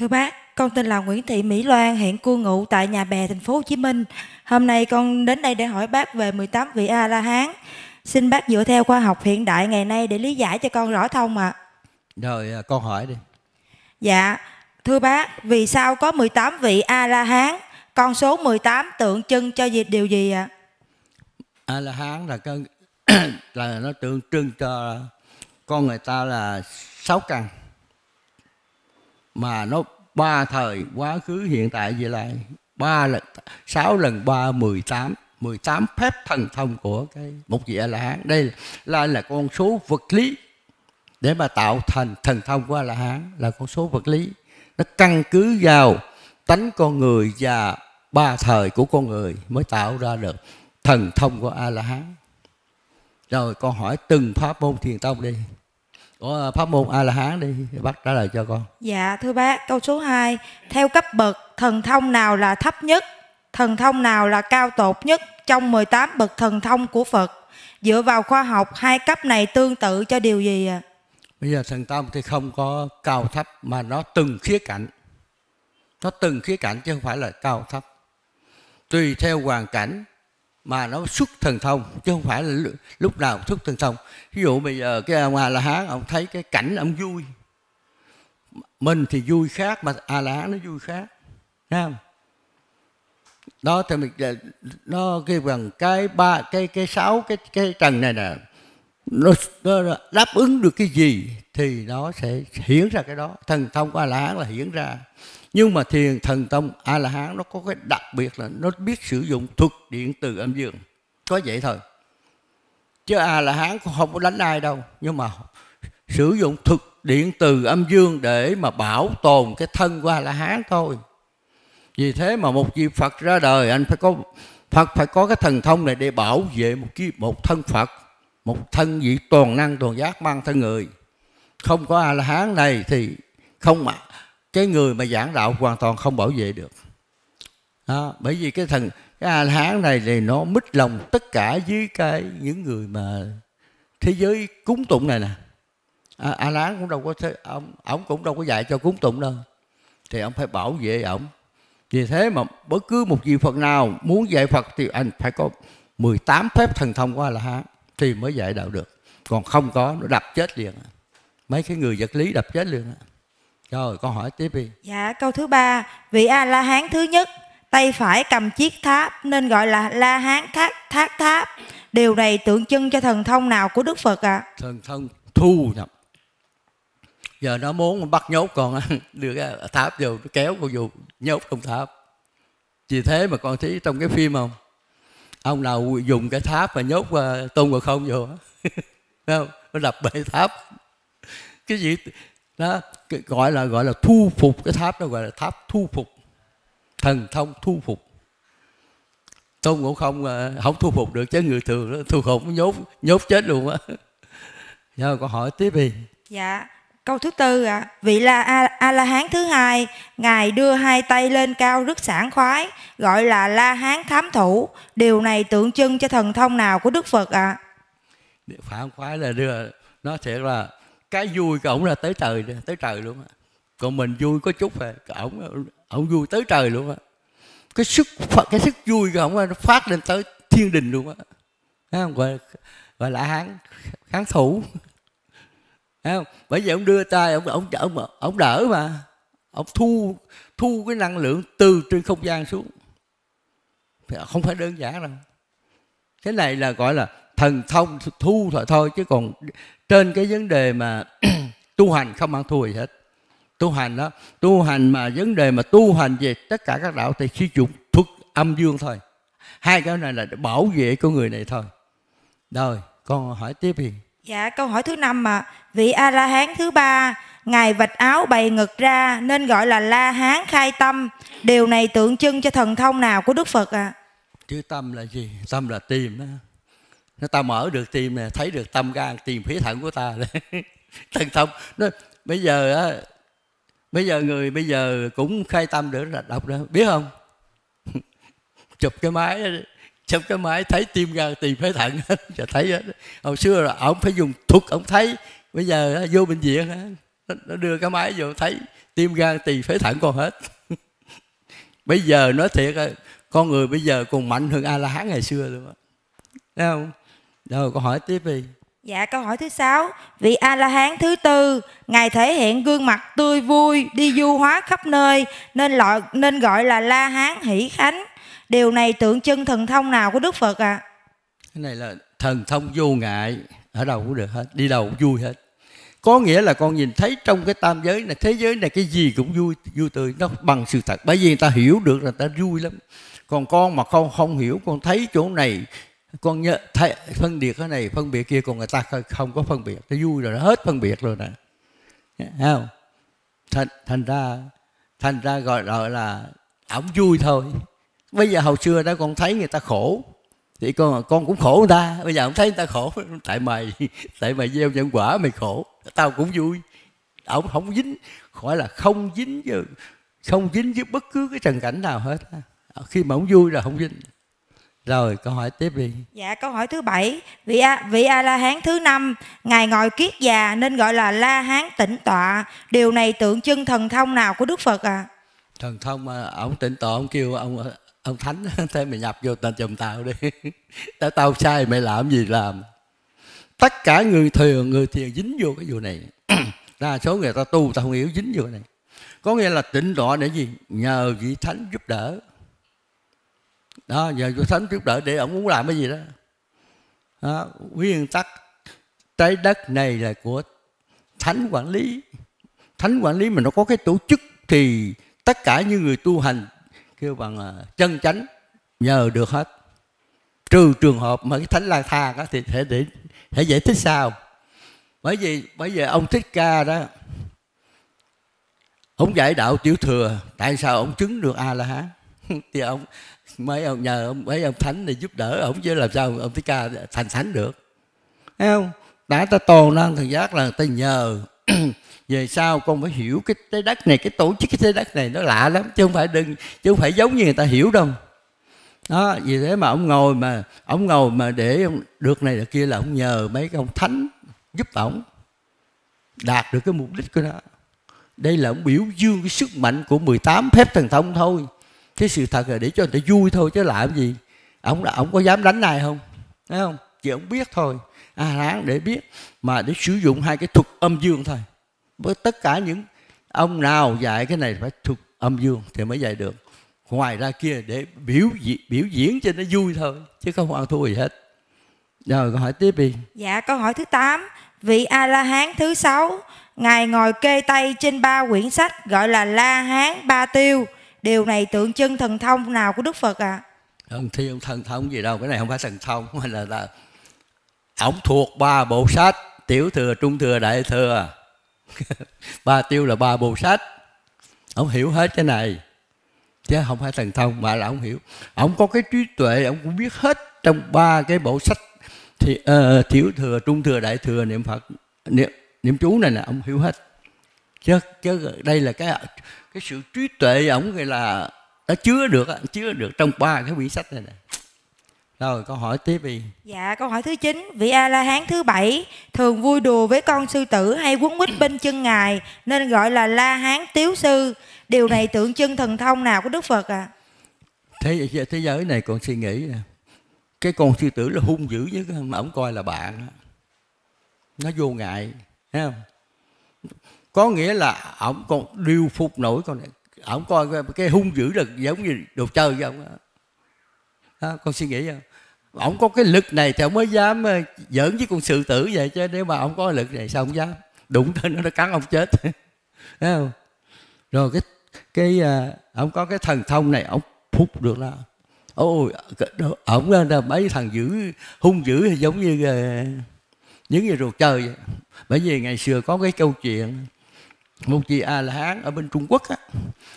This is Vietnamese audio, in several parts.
Thưa bác, con tên là Nguyễn Thị Mỹ Loan, hiện cư ngụ tại nhà bè thành phố Hồ Chí Minh. Hôm nay con đến đây để hỏi bác về 18 vị A La Hán. Xin bác dựa theo khoa học hiện đại ngày nay để lý giải cho con rõ thông ạ. À. Rồi con hỏi đi. Dạ, thưa bác, vì sao có 18 vị A La Hán? Con số 18 tượng trưng cho việc điều gì ạ? À? A La Hán là con là nó tượng trưng cho con người ta là sáu căn mà nó ba thời quá khứ hiện tại vị lại ba lần sáu lần ba mười tám mười tám phép thần thông của cái một vị a la hán đây là là con số vật lý để mà tạo thành thần thông của a la hán là con số vật lý nó căn cứ vào tánh con người và ba thời của con người mới tạo ra được thần thông của a la hán rồi con hỏi từng pháp môn thiền tông đi Ủa, pháp môn a la hán đi bác trả lời cho con dạ thưa bác câu số 2 theo cấp bậc thần thông nào là thấp nhất thần thông nào là cao tột nhất trong 18 bậc thần thông của Phật dựa vào khoa học hai cấp này tương tự cho điều gì ạ à? bây giờ thần thông thì không có cao thấp mà nó từng khía cạnh nó từng khía cạnh chứ không phải là cao thấp tùy theo hoàn cảnh mà nó xuất thần thông chứ không phải là lúc nào xuất thần thông ví dụ bây giờ cái ông a la hán ông thấy cái cảnh ông vui mình thì vui khác mà a la hán nó vui khác Thấy không đó thì mình ờ, nó cái bằng cái ba cái cái sáu cái cái trần này nè nó, nó, nó đáp ứng được cái gì thì nó sẽ hiển ra cái đó thần thông của a la hán là hiển ra nhưng mà thiền thần tông a la hán nó có cái đặc biệt là nó biết sử dụng thuật điện từ âm dương có vậy thôi chứ a la hán cũng không có đánh ai đâu nhưng mà sử dụng thuật điện từ âm dương để mà bảo tồn cái thân của a la hán thôi vì thế mà một vị phật ra đời anh phải có phật phải có cái thần thông này để bảo vệ một cái một thân phật một thân vị toàn năng toàn giác mang thân người không có a la hán này thì không mà cái người mà giảng đạo hoàn toàn không bảo vệ được đó, bởi vì cái thần cái a la hán này thì nó mít lòng tất cả với cái những người mà thế giới cúng tụng này nè a la hán cũng đâu có thế, ông ông cũng đâu có dạy cho cúng tụng đâu thì ông phải bảo vệ ông vì thế mà bất cứ một vị phật nào muốn dạy phật thì anh phải có 18 phép thần thông của a la hán thì mới dạy đạo được còn không có nó đập chết liền mấy cái người vật lý đập chết liền rồi câu hỏi tiếp đi. Dạ câu thứ ba vị A La Hán thứ nhất tay phải cầm chiếc tháp nên gọi là La Hán Thác tháp Tháp. Điều này tượng trưng cho thần thông nào của Đức Phật ạ? À? Thần thông thu nhập. Giờ nó muốn bắt nhốt con đưa cái tháp vô nó kéo con vô nhốt trong tháp. Vì thế mà con thấy trong cái phim không? Ông nào dùng cái tháp mà nhốt uh, tôn vào không vô không? Nó đập bể tháp. Cái gì đó gọi là gọi là thu phục cái tháp đó gọi là tháp thu phục thần thông thu phục tôn ngộ không ờ, không thu phục được chứ người thường đó, thu phục nhốt nhốt chết luôn á giờ câu hỏi tiếp đi dạ câu thứ tư ạ à. vị la a, a la hán thứ hai ngài đưa hai tay lên cao rất sảng khoái gọi là la hán thám thủ điều này tượng trưng cho thần thông nào của đức phật ạ à? sảng khoái là đưa nó sẽ là cái vui của ổng là tới trời tới trời luôn á còn mình vui có chút rồi à, ổng ổng vui tới trời luôn á cái sức cái sức vui của ổng nó phát lên tới thiên đình luôn á không gọi gọi là hán kháng thủ Đấy không bởi vì ông đưa tay ông ông ông ông đỡ mà ông thu thu cái năng lượng từ trên không gian xuống không phải đơn giản đâu cái này là gọi là thần thông thu thôi thôi chứ còn trên cái vấn đề mà tu hành không ăn thua gì hết tu hành đó tu hành mà vấn đề mà tu hành về tất cả các đạo thì khi dụng thuật âm dương thôi hai cái này là để bảo vệ của người này thôi rồi con hỏi tiếp đi dạ câu hỏi thứ năm mà vị a la hán thứ ba ngài vạch áo bày ngực ra nên gọi là la hán khai tâm điều này tượng trưng cho thần thông nào của đức phật ạ à? chữ tâm là gì tâm là tìm đó nó ta mở được tim nè thấy được tâm gan tìm khí thận của ta thần thông nó bây giờ á bây giờ người bây giờ cũng khai tâm được là đọc đó biết không chụp cái máy chụp cái máy thấy tim gan tìm phế thận hết giờ thấy hết hồi xưa là ông phải dùng thuốc ông thấy bây giờ đó, vô bệnh viện đó, nó đưa cái máy vô thấy tim gan tỳ phế thận còn hết bây giờ nói thiệt con người bây giờ còn mạnh hơn a la hán ngày xưa luôn á thấy không rồi câu hỏi tiếp đi. Dạ câu hỏi thứ sáu Vị A-la-hán thứ tư Ngài thể hiện gương mặt tươi vui Đi du hóa khắp nơi Nên loại, nên gọi là La-hán hỷ khánh Điều này tượng trưng thần thông nào của Đức Phật ạ à? Cái này là thần thông vô ngại Ở đâu cũng được hết Đi đâu cũng vui hết có nghĩa là con nhìn thấy trong cái tam giới này thế giới này cái gì cũng vui vui tươi nó bằng sự thật bởi vì người ta hiểu được là ta vui lắm còn con mà con không hiểu con thấy chỗ này con nhớ thấy, phân biệt cái này phân biệt kia còn người ta không có phân biệt nó vui rồi nó hết phân biệt rồi nè không thành, thành ra thành ra gọi gọi là ổng vui thôi bây giờ hồi xưa đó con thấy người ta khổ thì con con cũng khổ người ta bây giờ không thấy người ta khổ tại mày tại mày gieo nhân quả mày khổ tao cũng vui ổng không dính khỏi là không dính với không dính với bất cứ cái trần cảnh nào hết khi mà ổng vui là không dính rồi câu hỏi tiếp đi. Dạ câu hỏi thứ bảy, vị A, vị A La Hán thứ năm, ngài ngồi kiết già nên gọi là La Hán tỉnh tọa. Điều này tượng trưng thần thông nào của Đức Phật à? Thần thông mà ông tỉnh tọa ông kêu ông ông thánh thế mày nhập vô tên chồng tao đi. Đã tao sai mày làm gì làm. Tất cả người thiền người thiền dính vô cái vụ này. Đa số người ta tu ta không hiểu dính vô này. Có nghĩa là tỉnh tọa để gì? Nhờ vị thánh giúp đỡ đó giờ chúa thánh giúp đỡ để ông muốn làm cái gì đó, đó nguyên tắc trái đất này là của thánh quản lý thánh quản lý mà nó có cái tổ chức thì tất cả những người tu hành kêu bằng à, chân chánh nhờ được hết trừ trường hợp mà cái thánh lang thang đó thì thể để thể giải thích sao bởi vì bởi vì ông thích ca đó ông giải đạo tiểu thừa tại sao ông chứng được a la hán thì ông mấy ông nhờ ông mấy ông thánh này giúp đỡ ông chứ làm sao ông thích ca thành thánh được thấy không đã ta tồn năng thần giác là ta nhờ về sau con phải hiểu cái trái đất này cái tổ chức cái trái đất này nó lạ lắm chứ không phải đừng chứ không phải giống như người ta hiểu đâu đó vì thế mà ông ngồi mà ông ngồi mà để được này được kia là ông nhờ mấy cái ông thánh giúp ổng đạt được cái mục đích của nó đây là ông biểu dương cái sức mạnh của 18 phép thần thông thôi cái sự thật là để cho người ta vui thôi chứ làm gì ông ông có dám đánh ai không thấy không chỉ ông biết thôi a à hán để biết mà để sử dụng hai cái thuật âm dương thôi với tất cả những ông nào dạy cái này phải thuật âm dương thì mới dạy được ngoài ra kia để biểu diễn, biểu diễn cho nó vui thôi chứ không ăn thua gì hết rồi câu hỏi tiếp đi dạ câu hỏi thứ 8 vị a la hán thứ sáu ngài ngồi kê tay trên ba quyển sách gọi là la hán ba tiêu điều này tượng trưng thần thông nào của đức phật ạ à? không thi ông thần thông gì đâu cái này không phải thần thông mà là, là ổng thuộc ba bộ sách tiểu thừa trung thừa đại thừa ba tiêu là ba bộ sách ổng hiểu hết cái này chứ không phải thần thông mà là ổng hiểu ổng có cái trí tuệ ổng cũng biết hết trong ba cái bộ sách thì uh, ờ, tiểu thừa trung thừa đại thừa niệm phật niệm, niệm chú này là ổng hiểu hết chứ chứ đây là cái cái sự trí tuệ ổng gọi là nó chứa được chứa được trong ba cái quyển sách này nè rồi câu hỏi tiếp đi dạ câu hỏi thứ 9 vị a la hán thứ bảy thường vui đùa với con sư tử hay quấn mít bên chân ngài nên gọi là la hán tiếu sư điều này tượng trưng thần thông nào của đức phật à thế thế giới này còn suy nghĩ cái con sư tử là hung dữ nhất mà ổng coi là bạn nó vô ngại thấy không có nghĩa là ổng còn điều phục nổi con này ổng coi cái hung dữ là giống như đồ chơi vậy không đó, con suy nghĩ không ổng có cái lực này thì ổng mới dám ờ, giỡn với con sự tử vậy chứ nếu mà ổng có lực này sao không dám đụng tới nó nó cắn ông chết thấy không rồi cái cái ổng ờ, có cái thần thông này ổng phục được là ôi ổng lên là mấy thằng dữ hung dữ giống như những người ruột chơi vậy bởi vì ngày xưa có cái câu chuyện một chị a la hán ở bên trung quốc á,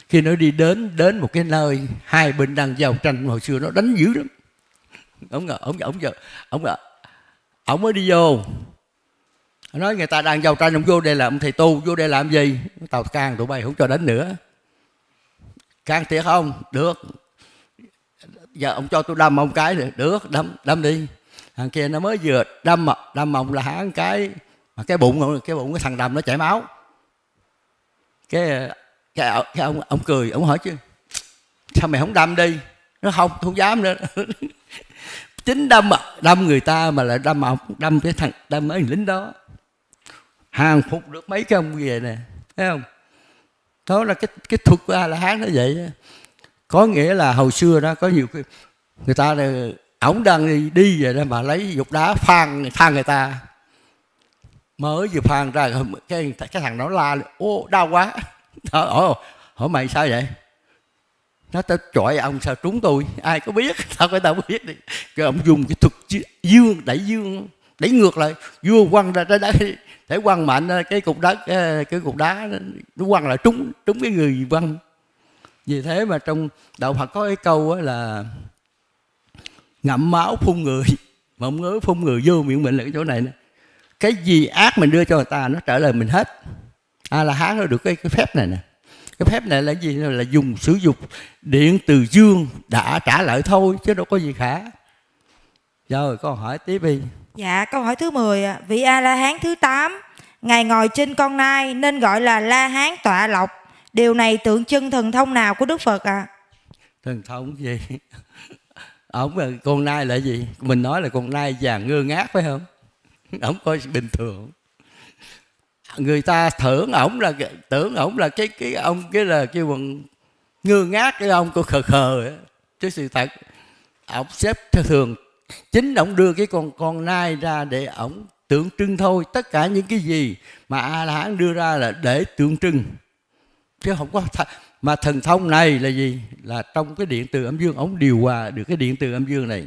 khi nó đi đến đến một cái nơi hai bên đang giao tranh hồi xưa nó đánh dữ lắm ông ngờ ông ông giờ ông ngờ ông mới đi vô nói người ta đang giao tranh ông vô đây là ông thầy tu vô đây làm gì tàu can tụi bay không cho đánh nữa can thiệt không được giờ ông cho tôi đâm ông cái nữa được đâm đâm đi thằng kia nó mới vừa đâm đâm ông là hán cái mà cái bụng cái bụng cái thằng đầm nó chảy máu cái cái, cái ông ông cười ông hỏi chứ sao mày không đâm đi nó không không dám nữa chính đâm à, đâm người ta mà lại đâm ông đâm cái thằng đâm mấy lính đó hàng phục được mấy cái ông về nè thấy không đó là cái cái thuật của a la hán nó vậy đó. có nghĩa là hồi xưa đó có nhiều cái người ta là ổng đang đi, đi vậy đó mà lấy dục đá phan than người ta mới vừa phan ra cái cái thằng nó la ô đau quá hỏi hỏi mày sao vậy nó tới trọi ông sao trúng tôi ai có biết Sao phải tao biết đi Cái ông dùng cái thuật dương đẩy dương đẩy ngược lại vua quăng ra trái đá để quăng mạnh cái cục đá cái cục đá nó quăng lại trúng trúng cái người quăng vì thế mà trong đạo Phật có cái câu là ngậm máu phun người mà ông ngớ phun người vô miệng mình là cái chỗ này này cái gì ác mình đưa cho người ta nó trả lời mình hết a la hán nó được cái cái phép này nè cái phép này là gì là dùng sử dụng điện từ dương đã trả lời thôi chứ đâu có gì khả rồi câu hỏi tiếp đi dạ câu hỏi thứ 10 vị a la hán thứ 8 ngài ngồi trên con nai nên gọi là la hán tọa lộc điều này tượng trưng thần thông nào của đức phật à thần thông gì ổng là con nai là gì mình nói là con nai già ngơ ngác phải không ổng coi bình thường người ta thưởng ổng là tưởng ổng là cái cái ông cái là kêu bằng ngư ngác cái ông cô khờ khờ ấy. chứ sự thật ổng xếp thường chính ổng đưa cái con con nai ra để ổng tượng trưng thôi tất cả những cái gì mà a la hán đưa ra là để tượng trưng chứ không có mà thần thông này là gì là trong cái điện từ âm dương ống điều hòa được cái điện từ âm dương này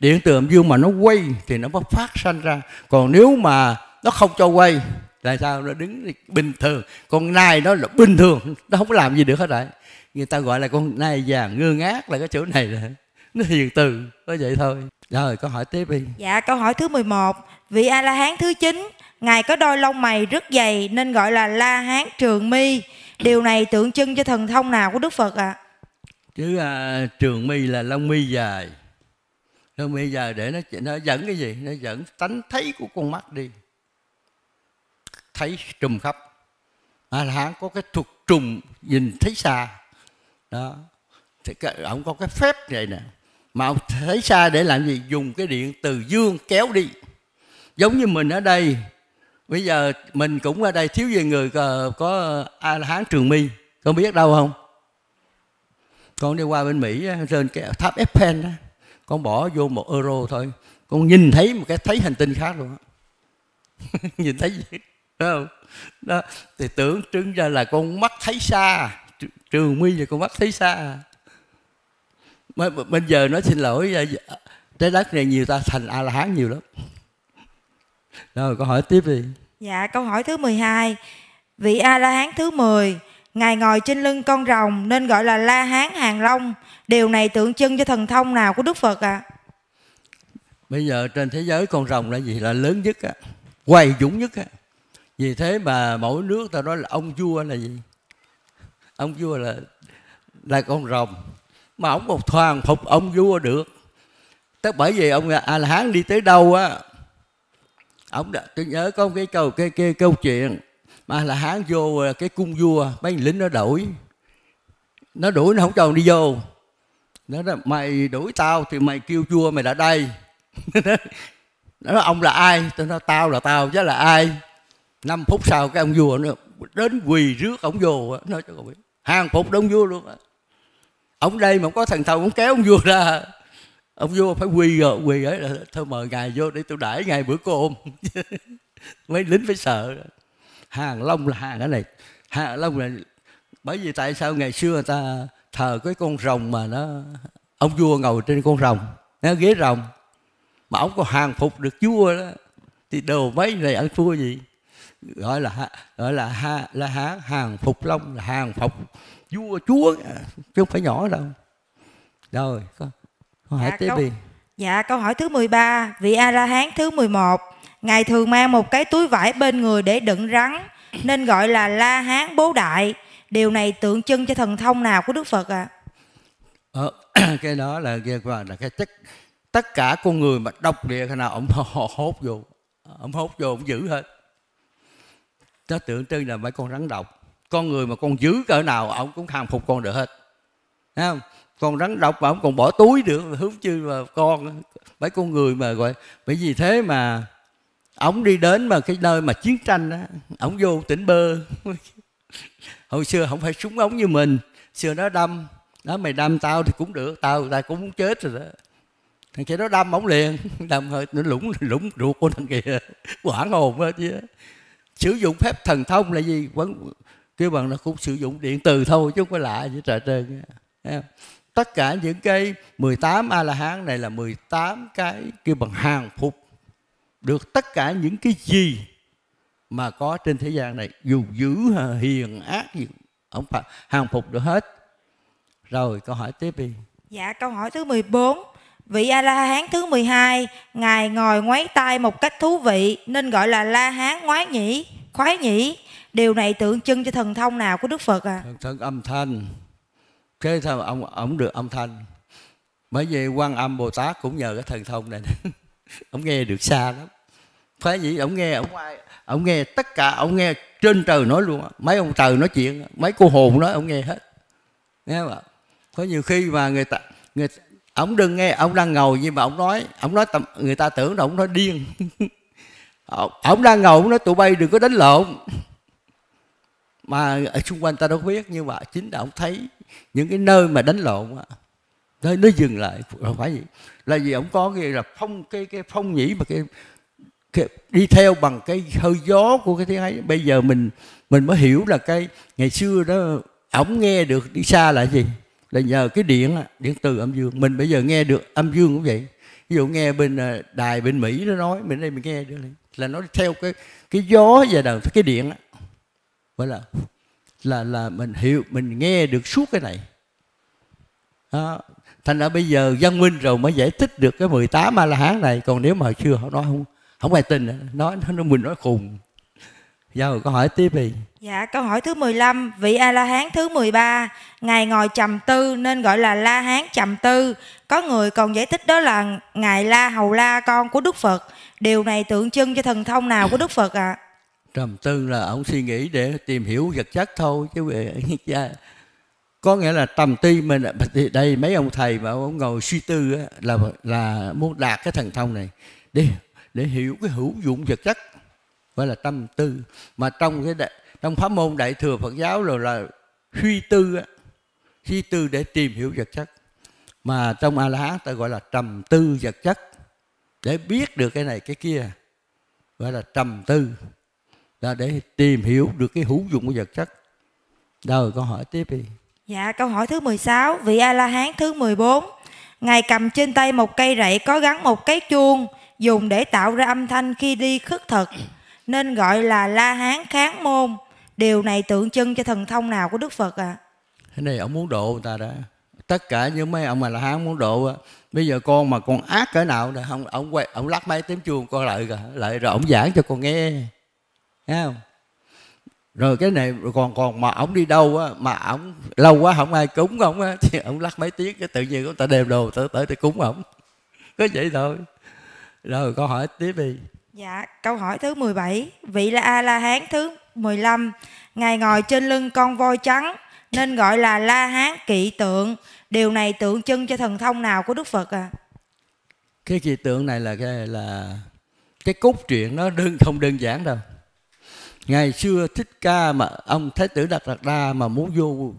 điện từ âm dương mà nó quay thì nó mới phát sanh ra còn nếu mà nó không cho quay tại sao nó đứng bình thường con nai nó là bình thường nó không có làm gì được hết đấy người ta gọi là con nai vàng ngơ ngác là cái chỗ này là nó hiền từ có vậy thôi rồi câu hỏi tiếp đi dạ câu hỏi thứ 11 vị a la hán thứ 9 ngài có đôi lông mày rất dày nên gọi là la hán trường mi điều này tượng trưng cho thần thông nào của đức phật ạ à? chứ à, trường mi là lông mi dài lông mi dài để nó nó dẫn cái gì nó dẫn tánh thấy của con mắt đi thấy trùm khắp a la hán có cái thuật trùng nhìn thấy xa đó thì cái, ông có cái phép này nè mà ông thấy xa để làm gì dùng cái điện từ dương kéo đi giống như mình ở đây bây giờ mình cũng ở đây thiếu gì người ờ, có a la hán trường mi con biết đâu không con đi qua bên mỹ trên cái tháp Eiffel đó con bỏ vô một euro thôi con nhìn thấy một cái thấy hành tinh khác luôn nhìn thấy gì không đó thì tưởng trưng ra là con mắt thấy xa trường mi là con mắt thấy xa bây giờ nói xin lỗi ờ, ờ, trái đất này nhiều ta thành a la hán nhiều lắm rồi câu hỏi tiếp đi Dạ, câu hỏi thứ 12. Vị A-la-hán thứ 10, Ngài ngồi trên lưng con rồng nên gọi là La Hán Hàng Long. Điều này tượng trưng cho thần thông nào của Đức Phật ạ? À? Bây giờ trên thế giới con rồng là gì là lớn nhất á, quay dũng nhất á. Vì thế mà mỗi nước ta nói là ông vua là gì? Ông vua là là con rồng. Mà ông một thoáng phục ông vua được. Tức bởi vì ông A-la-hán đi tới đâu á ông đã, tôi nhớ có cái câu cái, cái câu chuyện mà là hán vô à, cái cung vua mấy lính nó đuổi nó đuổi nó không cho đi vô nó là mày đuổi tao thì mày kêu vua mày đã đây nó nói ông là ai tôi nói tao là tao chứ là ai năm phút sau cái ông vua nó đến quỳ rước ông vô nó cho cậu biết hàng phục đông vua luôn ông đây mà có thằng thầu cũng kéo ông vua ra ông vô phải quỳ rồi quỳ ấy là thôi mời ngài vô để tôi đãi ngài bữa cơm mấy lính phải sợ hàng long là hàng cái này hàng long là bởi vì tại sao ngày xưa người ta thờ cái con rồng mà nó ông vua ngồi trên con rồng nó ghế rồng mà ông có hàng phục được vua đó thì đồ mấy này ăn thua gì gọi là gọi là ha là há hàng phục long là hàng phục vua chúa chứ không phải nhỏ đâu rồi Câu hỏi dạ, tiếp câu, đi. Dạ, câu hỏi thứ 13, vị A La Hán thứ 11, ngài thường mang một cái túi vải bên người để đựng rắn nên gọi là La Hán Bố Đại. Điều này tượng trưng cho thần thông nào của Đức Phật ạ? À? Ờ, cái đó là là cái tất tất cả con người mà độc địa khi nào ông ổng hốt vô, ông hốt vô ông giữ hết. Nó tượng trưng là mấy con rắn độc. Con người mà con giữ cỡ nào ông cũng hàng phục con được hết. Thấy không? con rắn độc mà ông còn bỏ túi được hướng chư mà con mấy con người mà gọi bởi vì thế mà ông đi đến mà cái nơi mà chiến tranh á ông vô tỉnh bơ hồi xưa không phải súng ống như mình xưa nó đâm nó mày đâm tao thì cũng được tao ta cũng muốn chết rồi đó thằng kia nó đâm ổng liền đâm hơi nó lũng lũng ruột của thằng kia quảng hồn hết chứ sử dụng phép thần thông là gì vẫn kêu bằng nó cũng sử dụng điện từ thôi chứ không có lạ gì trời trơn Thấy không? tất cả những cái 18 a la hán này là 18 cái kêu bằng hàng phục được tất cả những cái gì mà có trên thế gian này dù dữ hiền ác gì ông phải hàng phục được hết rồi câu hỏi tiếp đi dạ câu hỏi thứ 14 vị a la hán thứ 12 ngài ngồi ngoái tay một cách thú vị nên gọi là la hán ngoái nhĩ khoái nhĩ điều này tượng trưng cho thần thông nào của đức phật à thần, thần âm thanh thế sao ông ông được âm thanh bởi vì quan âm bồ tát cũng nhờ cái thần thông này ông nghe được xa lắm phải vậy ông nghe ông ngoài ông nghe tất cả ông nghe trên trời nói luôn mấy ông trời nói chuyện mấy cô hồn nói ông nghe hết nghe mà có nhiều khi mà người ta người ông đừng nghe ông đang ngồi nhưng mà ông nói ông nói tầm, người ta tưởng là ông nói điên ông đang ngồi ông nói tụi bay đừng có đánh lộn mà ở xung quanh ta đâu biết nhưng mà chính là ông thấy những cái nơi mà đánh lộn á nơi nó dừng lại không phải gì là vì ông có cái là phong cái cái phong nhĩ mà cái, cái đi theo bằng cái hơi gió của cái tiếng ấy bây giờ mình mình mới hiểu là cái ngày xưa đó ổng nghe được đi xa là gì là nhờ cái điện điện từ âm dương mình bây giờ nghe được âm dương cũng vậy ví dụ nghe bên à, đài bên mỹ nó nói mình đây mình nghe được là nó theo cái cái gió và đằng cái điện đó. gọi là là là mình hiểu mình nghe được suốt cái này đó. thành ra bây giờ văn minh rồi mới giải thích được cái 18 a la hán này còn nếu mà chưa họ nói không không ai tin nói nó mình nói khùng Dạ, câu hỏi tiếp đi. Dạ, câu hỏi thứ 15, vị A La Hán thứ 13, ngài ngồi trầm tư nên gọi là La Hán trầm tư. Có người còn giải thích đó là ngài La Hầu La con của Đức Phật. Điều này tượng trưng cho thần thông nào của Đức Phật ạ? À? trầm tư là ông suy nghĩ để tìm hiểu vật chất thôi chứ có nghĩa là tầm ti mình đây mấy ông thầy mà ông ngồi suy tư là là muốn đạt cái thần thông này để để hiểu cái hữu dụng vật chất gọi là tâm tư mà trong cái đại, trong pháp môn đại thừa Phật giáo rồi là suy tư á, suy tư để tìm hiểu vật chất mà trong a la hán ta gọi là trầm tư vật chất để biết được cái này cái kia gọi là trầm tư là để tìm hiểu được cái hữu dụng của vật chất Đâu rồi câu hỏi tiếp đi dạ câu hỏi thứ 16 vị a la hán thứ 14 ngài cầm trên tay một cây rậy có gắn một cái chuông dùng để tạo ra âm thanh khi đi khất thực nên gọi là la hán kháng môn điều này tượng trưng cho thần thông nào của đức phật ạ à? thế này ông muốn độ người ta đó tất cả những mấy ông mà là hán muốn độ á bây giờ con mà con ác cỡ nào là không ông quay ông lắc máy tiếng chuông con lại rồi lại rồi ông giảng cho con nghe thấy không rồi cái này còn còn mà ổng đi đâu á mà ổng lâu quá không ai cúng ổng á thì ổng lắc mấy tiếng cái tự nhiên ổng ta đem đồ tới tới để cúng ổng có vậy thôi rồi câu hỏi tiếp đi dạ câu hỏi thứ 17 vị là a la hán thứ 15 ngài ngồi trên lưng con voi trắng nên gọi là la hán kỵ tượng điều này tượng trưng cho thần thông nào của đức phật à cái kỵ tượng này là cái là cái cốt truyện nó đơn không đơn giản đâu ngày xưa thích ca mà ông thái tử đặt đặt đa mà muốn vô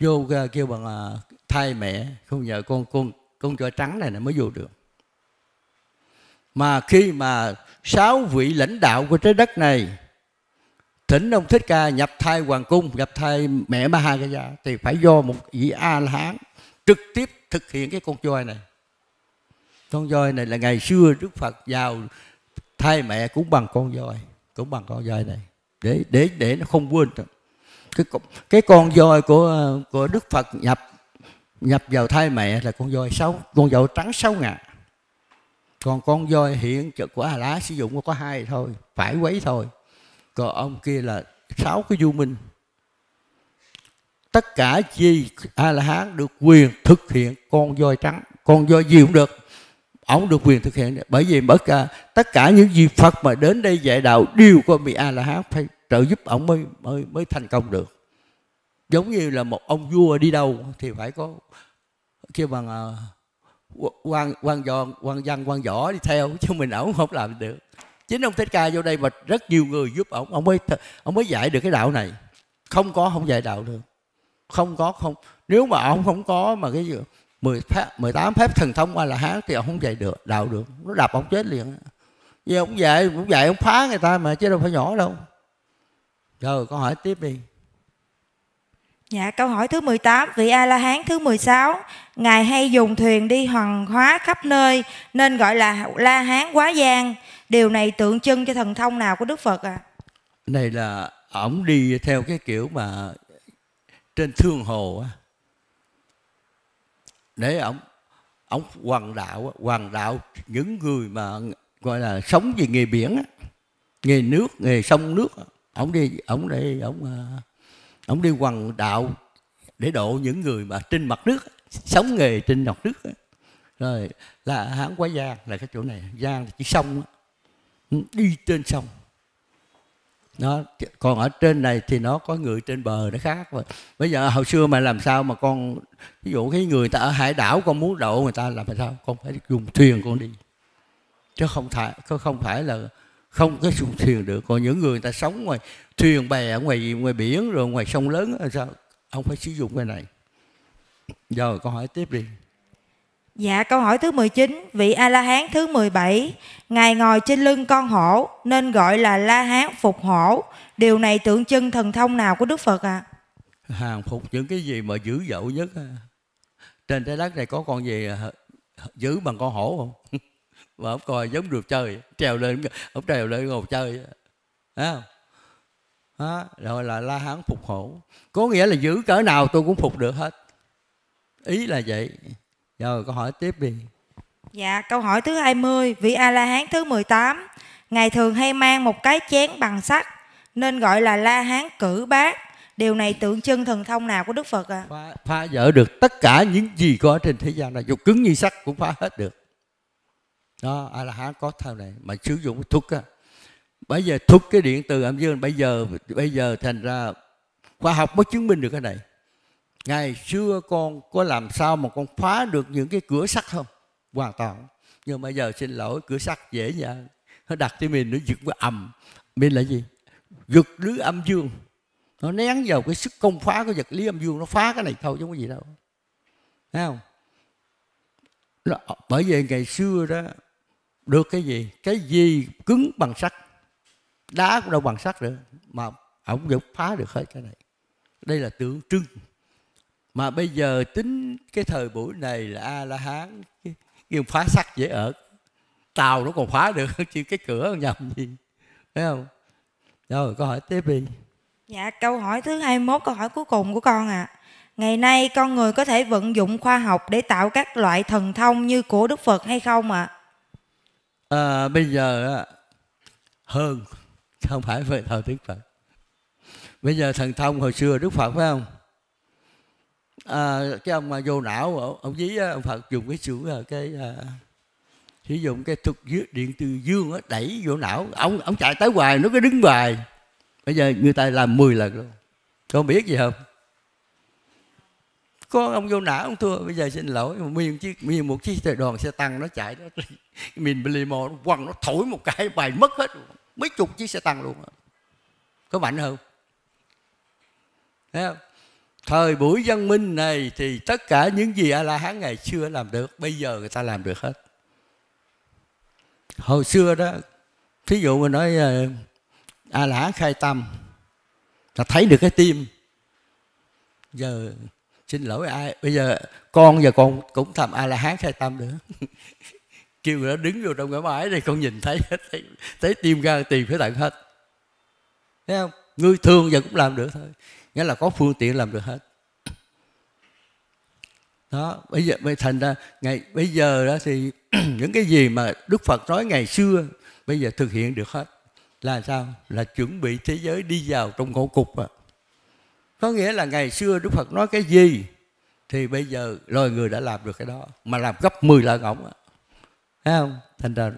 vô ờ, kêu bằng ờ, thay mẹ không nhờ con con con cho trắng này, này mới vô được mà khi mà sáu vị lãnh đạo của trái đất này thỉnh ông thích ca nhập thai hoàng cung nhập thai mẹ ma ha gia thì phải do một vị a la hán trực tiếp thực hiện cái con voi này con voi này là ngày xưa đức phật vào thai mẹ cũng bằng con voi cũng bằng con voi này để để để nó không quên cái cái con voi của của Đức Phật nhập nhập vào thai mẹ là con voi sáu con voi trắng sáu ngà còn con voi hiện trực của Hà Lá sử dụng có hai thôi phải quấy thôi còn ông kia là sáu cái du minh tất cả chi a la hán được quyền thực hiện con voi trắng con voi gì cũng được ông được quyền thực hiện bởi vì bất cả tất cả những gì Phật mà đến đây dạy đạo đều có bị a la hán phải trợ giúp ông mới mới mới thành công được giống như là một ông vua đi đâu thì phải có kêu bằng quan quan dò quan văn quan võ đi theo chứ mình ổng không làm được chính ông thích ca vô đây mà rất nhiều người giúp ổng, ông mới ông mới dạy được cái đạo này không có không dạy đạo được không có không nếu mà ông không có mà cái gì. 10 phép, tám phép thần thông qua là hán thì ông không dạy được đạo được nó đạp ông chết liền vì ông dạy cũng dạy ông phá người ta mà chứ đâu phải nhỏ đâu rồi câu hỏi tiếp đi Dạ câu hỏi thứ 18 Vị A-la-hán thứ 16 Ngài hay dùng thuyền đi hoàng hóa khắp nơi Nên gọi là La-hán quá giang Điều này tượng trưng cho thần thông nào của Đức Phật à Này là ổng đi theo cái kiểu mà Trên thương hồ á để ông ông hoàng đạo hoàng đạo những người mà gọi là sống về nghề biển nghề nước nghề sông nước ông đi ông đi ông ờ, ông đi hoàng đạo để độ những người mà trên mặt nước sống nghề trên mặt nước rồi là hãng quá giang là cái chỗ này giang chỉ sông ừ, đi trên sông nó còn ở trên này thì nó có người trên bờ nó khác rồi bây giờ hồi xưa mà làm sao mà con ví dụ cái người ta ở hải đảo con muốn đậu người ta làm sao con phải dùng thuyền con đi chứ không phải không phải là không có dùng thuyền được còn những người, người ta sống ngoài thuyền bè ở ngoài ngoài biển rồi ngoài sông lớn sao ông phải sử dụng cái này rồi con hỏi tiếp đi Dạ câu hỏi thứ 19, vị A La Hán thứ 17, ngài ngồi trên lưng con hổ nên gọi là La Hán phục hổ. Điều này tượng trưng thần thông nào của Đức Phật ạ? À? Hàng phục những cái gì mà dữ dội nhất. Trên trái đất này có con gì à, giữ bằng con hổ không? mà ông coi giống được chơi, trèo lên ông trèo lên ngồi chơi. Thấy không? Đó, rồi là La Hán phục hổ. Có nghĩa là giữ cỡ nào tôi cũng phục được hết. Ý là vậy rồi câu hỏi tiếp đi. Dạ, câu hỏi thứ 20, vị A La Hán thứ 18, ngày thường hay mang một cái chén bằng sắt nên gọi là La Hán cử bát. Điều này tượng trưng thần thông nào của Đức Phật À? Phá, phá vỡ được tất cả những gì có trên thế gian này, dù cứng như sắt cũng phá hết được. Đó, A La Hán có thao này mà sử dụng thuốc á. Bây giờ thuốc cái điện từ âm dương bây giờ bây giờ thành ra khoa học mới chứng minh được cái này ngày xưa con có làm sao mà con phá được những cái cửa sắt không hoàn toàn nhưng mà giờ xin lỗi cửa sắt dễ dàng nó đặt cho mình nó giật cái ầm mình là gì giật lưới âm dương nó nén vào cái sức công phá của vật lý âm dương nó phá cái này thôi chứ không có gì đâu thấy không nó, bởi vì ngày xưa đó được cái gì cái gì cứng bằng sắt đá cũng đâu bằng sắt nữa mà ổng vẫn phá được hết cái này đây là tượng trưng mà bây giờ tính cái thời buổi này là a la hán cái, phá sắt dễ ở tàu nó còn phá được chứ cái cửa nhầm gì phải không rồi câu hỏi tiếp đi dạ câu hỏi thứ 21 câu hỏi cuối cùng của con ạ à. ngày nay con người có thể vận dụng khoa học để tạo các loại thần thông như của đức phật hay không ạ à? à, bây giờ hơn không phải về thời đức phật bây giờ thần thông hồi xưa đức phật phải không à, cái ông mà ờ, vô não ờ, ông, ông dí ông phật dùng cái sử cái à, sử dụng cái thuật điện từ dương đó, đẩy vô não ông ông chạy tới hoài nó cứ đứng hoài bây giờ người ta làm 10 lần luôn con biết gì không có ông vô não ông thua bây giờ xin lỗi nguyên chiếc nguyên một chiếc đoàn xe tăng nó chạy nó mình limo nó quăng nó thổi một cái bài mất hết mấy chục chiếc xe tăng luôn có mạnh không thấy không thời buổi văn minh này thì tất cả những gì a la hán ngày xưa làm được bây giờ người ta làm được hết hồi xưa đó thí dụ mà nói ờ, a la hán khai tâm là thấy được cái tim giờ xin lỗi ai bây giờ con giờ con cũng thầm a la hán khai tâm nữa kêu nó đứng vô trong cái bãi này con nhìn thấy thấy, thấy tim gan tìm phải tận hết thấy không người thường giờ cũng làm được thôi Nghĩa là có phương tiện làm được hết đó bây giờ mới thành ra ngày bây giờ đó thì những cái gì mà đức phật nói ngày xưa bây giờ thực hiện được hết là sao là chuẩn bị thế giới đi vào trong ngõ cục à. có nghĩa là ngày xưa đức phật nói cái gì thì bây giờ loài người đã làm được cái đó mà làm gấp 10 lần ổng à. thấy không thành ra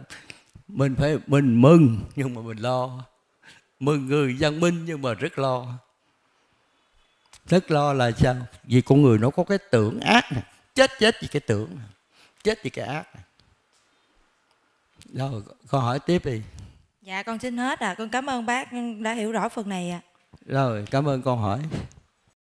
mình phải mình mừng nhưng mà mình lo mừng người văn minh nhưng mà rất lo rất lo là sao vì con người nó có cái tưởng ác này. chết chết vì cái tưởng này, chết vì cái ác này. rồi con hỏi tiếp đi dạ con xin hết à con cảm ơn bác đã hiểu rõ phần này ạ à. rồi cảm ơn con hỏi